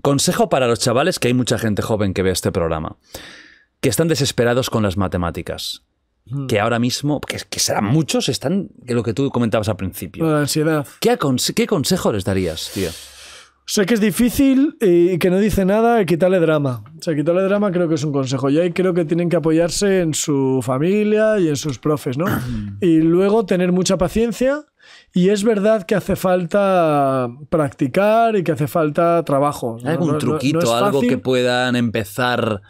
Consejo para los chavales, que hay mucha gente joven que ve este programa, que están desesperados con las matemáticas, hmm. que ahora mismo, que, serán muchos, están en lo que tú comentabas al principio. La ansiedad. ¿Qué, consejo les darías, tío? Sé que es difícil y que no dice nada, quitarle drama. O sea, quitarle drama creo que es un consejo. Y ahí creo que tienen que apoyarse en su familia y en sus profes, ¿no? y luego tener mucha paciencia y es verdad que hace falta practicar y que hace falta trabajo. algún truquito, algo que puedan empezar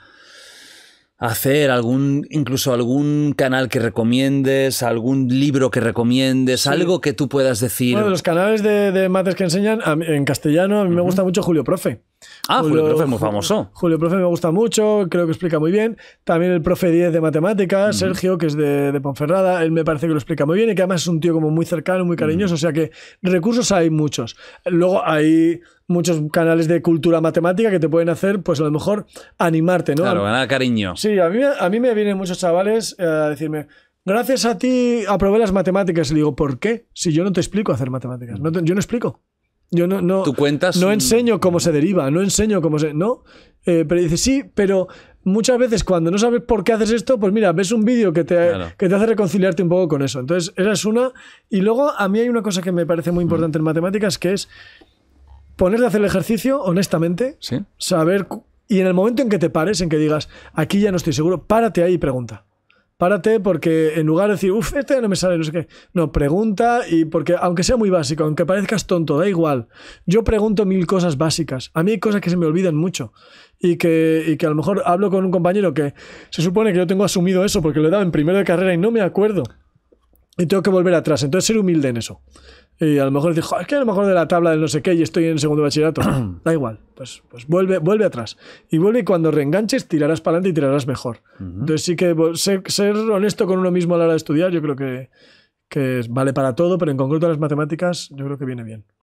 a hacer? ¿Algún, incluso algún canal que recomiendes? ¿Algún libro que recomiendes? ¿Algo que tú puedas decir? Bueno, los canales de, de mates que enseñan en castellano, a mí me gusta mucho Julio Profe. Ah, Julio, Profe es muy famoso. Julio, Profe me gusta mucho, creo que explica muy bien. También el Profe 10 de matemáticas, Sergio, que es de, Ponferrada, él me parece que lo explica muy bien y que además es un tío como muy cercano, muy cariñoso, o sea que recursos hay muchos. Luego hay muchos canales de cultura matemática que te pueden hacer, pues a lo mejor animarte, ¿no? Claro, ganar cariño. Sí, a mí, me vienen muchos chavales eh, a decirme, gracias a ti aprobé las matemáticas. Y digo, ¿por qué? Si yo no te explico hacer matemáticas, yo no explico. Yo no, no, ¿Tú cuentas no enseño cómo se deriva, no enseño cómo se... No, eh, pero dice, sí, pero muchas veces cuando no sabes por qué haces esto, pues mira, ves un vídeo que te, que te hace reconciliarte un poco con eso. Entonces, esa es una. Y luego, a mí hay una cosa que me parece muy importante en mm. matemáticas, que es ponerle a hacer el ejercicio, honestamente, saber... Y en el momento en que te pares, en que digas, aquí ya no estoy seguro, párate ahí y pregunta párate porque en lugar de decir, uff, este no me sale, no sé qué, no, pregunta y porque aunque sea muy básico, aunque parezcas tonto, da igual, yo pregunto mil cosas básicas. A mí hay cosas que se me olvidan mucho y que, y que a lo mejor hablo con un compañero que se supone que yo tengo asumido eso porque lo he dado en primero de carrera y no me acuerdo. Y tengo que volver atrás, entonces ser humilde en eso. Y a lo mejor dijo ah, es que a lo mejor de la tabla de no sé qué y estoy en segundo bachillerato. da igual, pues, pues vuelve, vuelve atrás. Y vuelve y cuando reenganches tirarás para adelante y tirarás mejor. Entonces sí que ser, honesto con uno mismo a la hora de estudiar yo creo que, que vale para todo, pero en concreto las matemáticas yo creo que viene bien.